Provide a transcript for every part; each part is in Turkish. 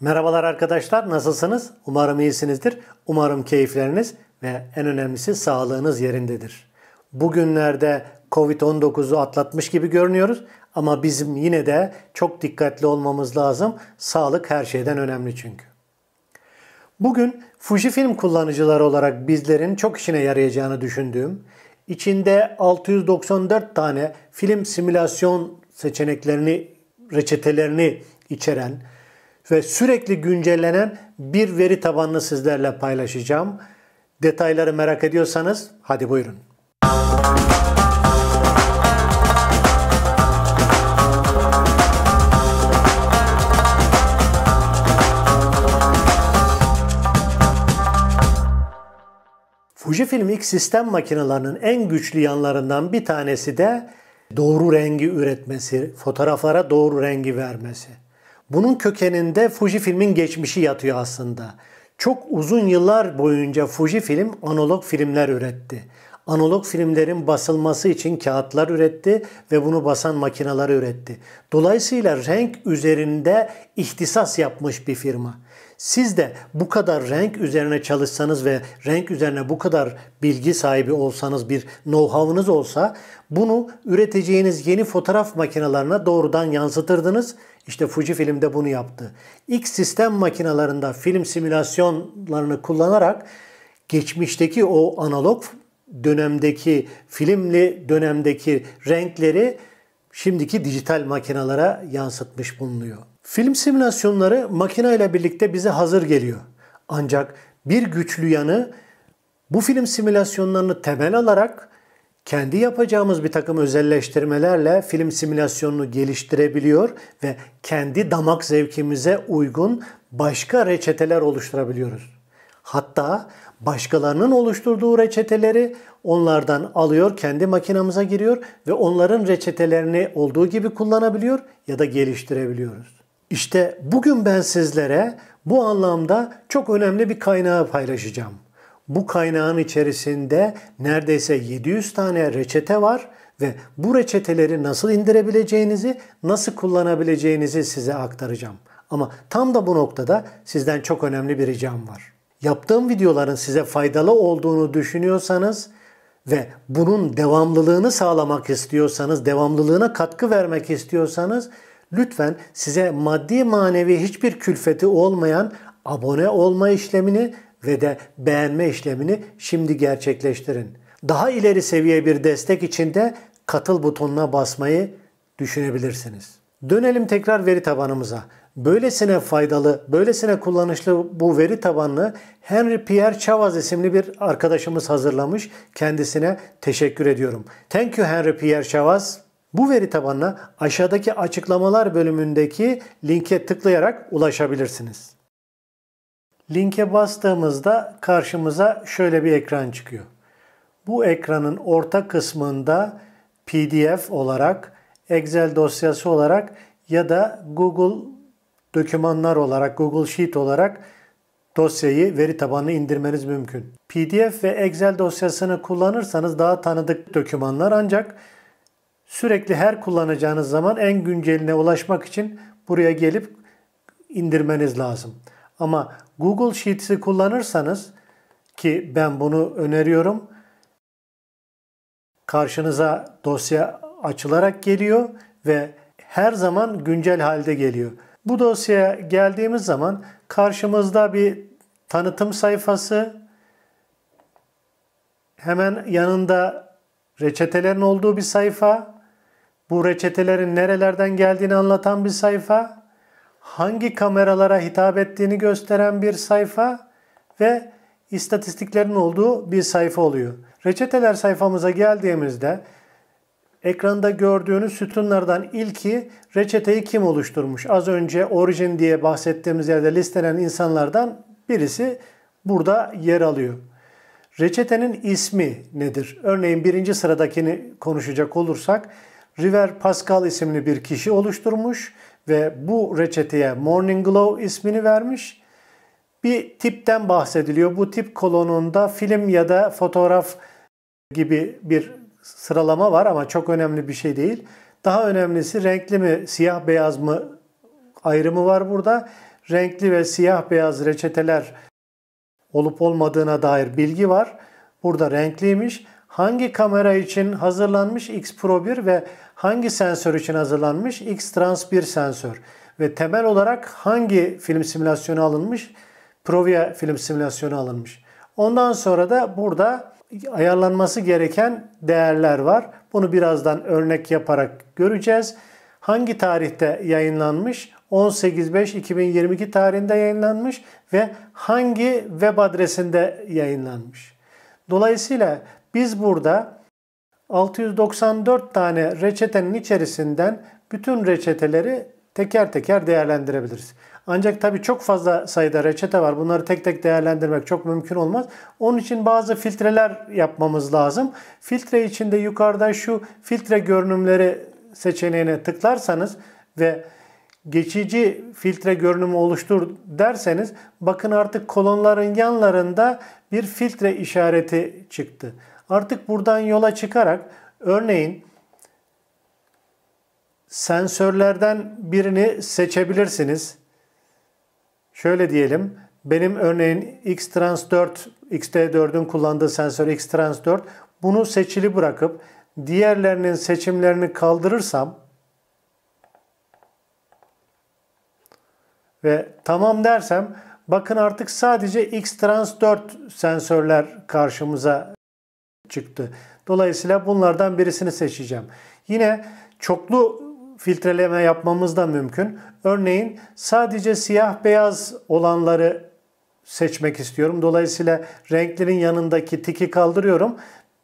Merhabalar arkadaşlar, nasılsınız? Umarım iyisinizdir. Umarım keyifleriniz ve en önemlisi sağlığınız yerindedir. Bugünlerde Covid-19'u atlatmış gibi görünüyoruz ama bizim yine de çok dikkatli olmamız lazım. Sağlık her şeyden önemli çünkü. Bugün Fujifilm kullanıcıları olarak bizlerin çok işine yarayacağını düşündüğüm, içinde 694 tane film simülasyon seçeneklerini, reçetelerini içeren, ve sürekli güncellenen bir veri tabanını sizlerle paylaşacağım. Detayları merak ediyorsanız hadi buyurun. Fujifilm X sistem makinelerinin en güçlü yanlarından bir tanesi de doğru rengi üretmesi, fotoğraflara doğru rengi vermesi. Bunun kökeninde Fuji filmin geçmişi yatıyor aslında. Çok uzun yıllar boyunca Fuji film analog filmler üretti. Analog filmlerin basılması için kağıtlar üretti ve bunu basan makineler üretti. Dolayısıyla renk üzerinde ihtisas yapmış bir firma. Siz de bu kadar renk üzerine çalışsanız ve renk üzerine bu kadar bilgi sahibi olsanız bir know-how'ınız olsa bunu üreteceğiniz yeni fotoğraf makinelerine doğrudan yansıtırdınız işte Fuji filmde bunu yaptı. X sistem makinalarında film simülasyonlarını kullanarak geçmişteki o analog dönemdeki filmli dönemdeki renkleri şimdiki dijital makinalara yansıtmış bulunuyor. Film simülasyonları makinayla birlikte bize hazır geliyor. Ancak bir güçlü yanı bu film simülasyonlarını temel alarak kendi yapacağımız bir takım özelleştirmelerle film simülasyonunu geliştirebiliyor ve kendi damak zevkimize uygun başka reçeteler oluşturabiliyoruz. Hatta başkalarının oluşturduğu reçeteleri onlardan alıyor, kendi makinamıza giriyor ve onların reçetelerini olduğu gibi kullanabiliyor ya da geliştirebiliyoruz. İşte bugün ben sizlere bu anlamda çok önemli bir kaynağı paylaşacağım. Bu kaynağın içerisinde neredeyse 700 tane reçete var ve bu reçeteleri nasıl indirebileceğinizi, nasıl kullanabileceğinizi size aktaracağım. Ama tam da bu noktada sizden çok önemli bir ricam var. Yaptığım videoların size faydalı olduğunu düşünüyorsanız ve bunun devamlılığını sağlamak istiyorsanız, devamlılığına katkı vermek istiyorsanız lütfen size maddi manevi hiçbir külfeti olmayan abone olma işlemini ve de beğenme işlemini şimdi gerçekleştirin. Daha ileri seviye bir destek için de katıl butonuna basmayı düşünebilirsiniz. Dönelim tekrar veri tabanımıza. Böylesine faydalı, böylesine kullanışlı bu veri tabanını Henry Pierre Chavaz isimli bir arkadaşımız hazırlamış. Kendisine teşekkür ediyorum. Thank you Henry Pierre Chavaz. Bu veri tabanına aşağıdaki açıklamalar bölümündeki linke tıklayarak ulaşabilirsiniz. Linke bastığımızda karşımıza şöyle bir ekran çıkıyor. Bu ekranın orta kısmında PDF olarak, Excel dosyası olarak ya da Google dokümanlar olarak, Google Sheet olarak dosyayı veri tabanına indirmeniz mümkün. PDF ve Excel dosyasını kullanırsanız daha tanıdık dokümanlar ancak sürekli her kullanacağınız zaman en günceline ulaşmak için buraya gelip indirmeniz lazım. Ama Google Sheets'i kullanırsanız ki ben bunu öneriyorum. Karşınıza dosya açılarak geliyor ve her zaman güncel halde geliyor. Bu dosyaya geldiğimiz zaman karşımızda bir tanıtım sayfası, hemen yanında reçetelerin olduğu bir sayfa, bu reçetelerin nerelerden geldiğini anlatan bir sayfa hangi kameralara hitap ettiğini gösteren bir sayfa ve istatistiklerin olduğu bir sayfa oluyor. Reçeteler sayfamıza geldiğimizde ekranda gördüğünüz sütunlardan ilki reçeteyi kim oluşturmuş? Az önce orijin diye bahsettiğimiz yerde listelenen insanlardan birisi burada yer alıyor. Reçetenin ismi nedir? Örneğin birinci sıradakini konuşacak olursak River Pascal isimli bir kişi oluşturmuş ve bu reçeteye Morning Glow ismini vermiş. Bir tipten bahsediliyor. Bu tip kolonunda film ya da fotoğraf gibi bir sıralama var ama çok önemli bir şey değil. Daha önemlisi renkli mi, siyah beyaz mı ayrımı var burada. Renkli ve siyah beyaz reçeteler olup olmadığına dair bilgi var. Burada renkliymiş hangi kamera için hazırlanmış X Pro 1 ve hangi sensör için hazırlanmış X Trans 1 sensör ve temel olarak hangi film simülasyonu alınmış Provia film simülasyonu alınmış. Ondan sonra da burada ayarlanması gereken değerler var. Bunu birazdan örnek yaparak göreceğiz. Hangi tarihte yayınlanmış? 18.5.2022 tarihinde yayınlanmış ve hangi web adresinde yayınlanmış? Dolayısıyla biz burada 694 tane reçetenin içerisinden bütün reçeteleri teker teker değerlendirebiliriz. Ancak tabii çok fazla sayıda reçete var. Bunları tek tek değerlendirmek çok mümkün olmaz. Onun için bazı filtreler yapmamız lazım. Filtre içinde yukarıda şu filtre görünümleri seçeneğine tıklarsanız ve geçici filtre görünümü oluştur derseniz bakın artık kolonların yanlarında bir filtre işareti çıktı. Artık buradan yola çıkarak örneğin sensörlerden birini seçebilirsiniz. Şöyle diyelim. Benim örneğin X-Trans 4, XT4'ün kullandığı sensör X-Trans 4. Bunu seçili bırakıp diğerlerinin seçimlerini kaldırırsam ve tamam dersem bakın artık sadece X-Trans 4 sensörler karşımıza çıktı. Dolayısıyla bunlardan birisini seçeceğim. Yine çoklu filtreleme yapmamız da mümkün. Örneğin sadece siyah beyaz olanları seçmek istiyorum. Dolayısıyla renklerin yanındaki tiki kaldırıyorum.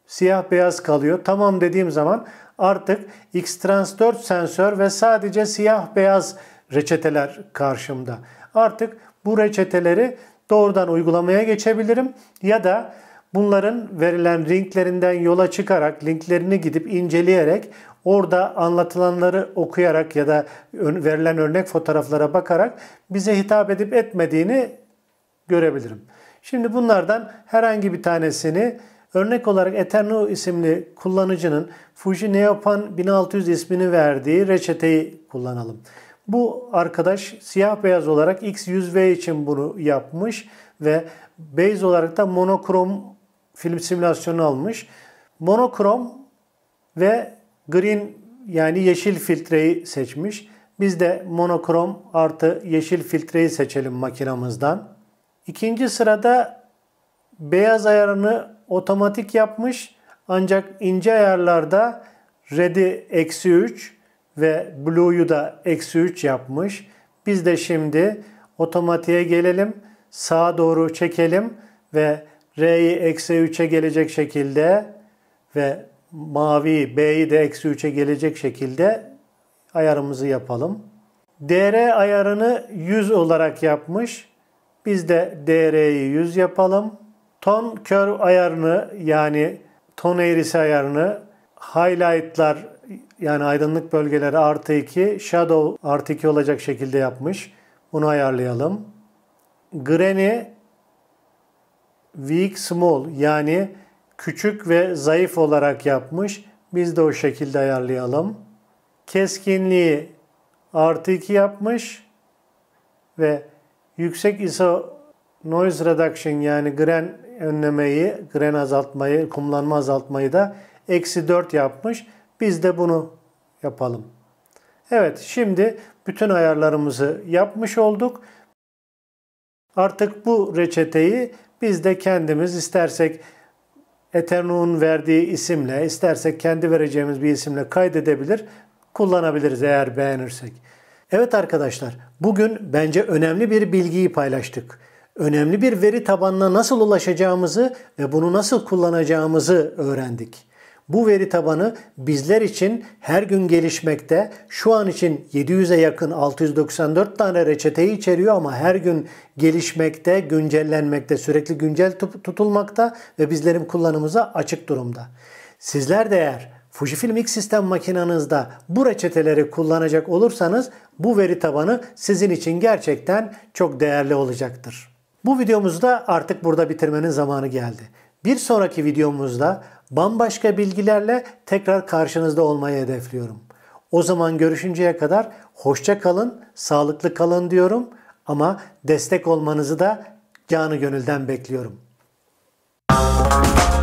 Siyah beyaz kalıyor. Tamam dediğim zaman artık X-Trans4 sensör ve sadece siyah beyaz reçeteler karşımda. Artık bu reçeteleri doğrudan uygulamaya geçebilirim ya da Bunların verilen linklerinden yola çıkarak, linklerini gidip inceleyerek orada anlatılanları okuyarak ya da verilen örnek fotoğraflara bakarak bize hitap edip etmediğini görebilirim. Şimdi bunlardan herhangi bir tanesini örnek olarak Eterno isimli kullanıcının Fuji Neopan 1600 ismini verdiği reçeteyi kullanalım. Bu arkadaş siyah beyaz olarak X100V için bunu yapmış ve base olarak da monokrom film simülasyonu almış. Monokrom ve green yani yeşil filtreyi seçmiş. Biz de monokrom artı yeşil filtreyi seçelim makinamızdan. İkinci sırada beyaz ayarını otomatik yapmış ancak ince ayarlarda red'i eksi 3 ve blue'yu da eksi 3 yapmış. Biz de şimdi otomatiğe gelelim. Sağa doğru çekelim ve R'yi eksi 3'e gelecek şekilde ve mavi B'yi de eksi 3'e gelecek şekilde ayarımızı yapalım. DR ayarını 100 olarak yapmış. Biz de DR'yi 100 yapalım. Ton kör ayarını yani ton eğrisi ayarını highlightlar yani aydınlık bölgeleri artı 2, shadow artı 2 olacak şekilde yapmış. Bunu ayarlayalım. Granny weak small yani küçük ve zayıf olarak yapmış. Biz de o şekilde ayarlayalım. Keskinliği artı 2 yapmış ve yüksek ISO noise reduction yani gren önlemeyi, gren azaltmayı, kumlanma azaltmayı da eksi 4 yapmış. Biz de bunu yapalım. Evet şimdi bütün ayarlarımızı yapmış olduk. Artık bu reçeteyi biz de kendimiz istersek Eternu'nun verdiği isimle, istersek kendi vereceğimiz bir isimle kaydedebilir, kullanabiliriz eğer beğenirsek. Evet arkadaşlar, bugün bence önemli bir bilgiyi paylaştık. Önemli bir veri tabanına nasıl ulaşacağımızı ve bunu nasıl kullanacağımızı öğrendik. Bu veri tabanı bizler için her gün gelişmekte. Şu an için 700'e yakın 694 tane reçeteyi içeriyor ama her gün gelişmekte, güncellenmekte, sürekli güncel tutulmakta ve bizlerin kullanımıza açık durumda. Sizler de eğer Fujifilm X sistem makinenizde bu reçeteleri kullanacak olursanız bu veri tabanı sizin için gerçekten çok değerli olacaktır. Bu videomuzda artık burada bitirmenin zamanı geldi. Bir sonraki videomuzda bambaşka bilgilerle tekrar karşınızda olmayı hedefliyorum. O zaman görüşünceye kadar hoşça kalın, sağlıklı kalın diyorum ama destek olmanızı da canı gönülden bekliyorum. Müzik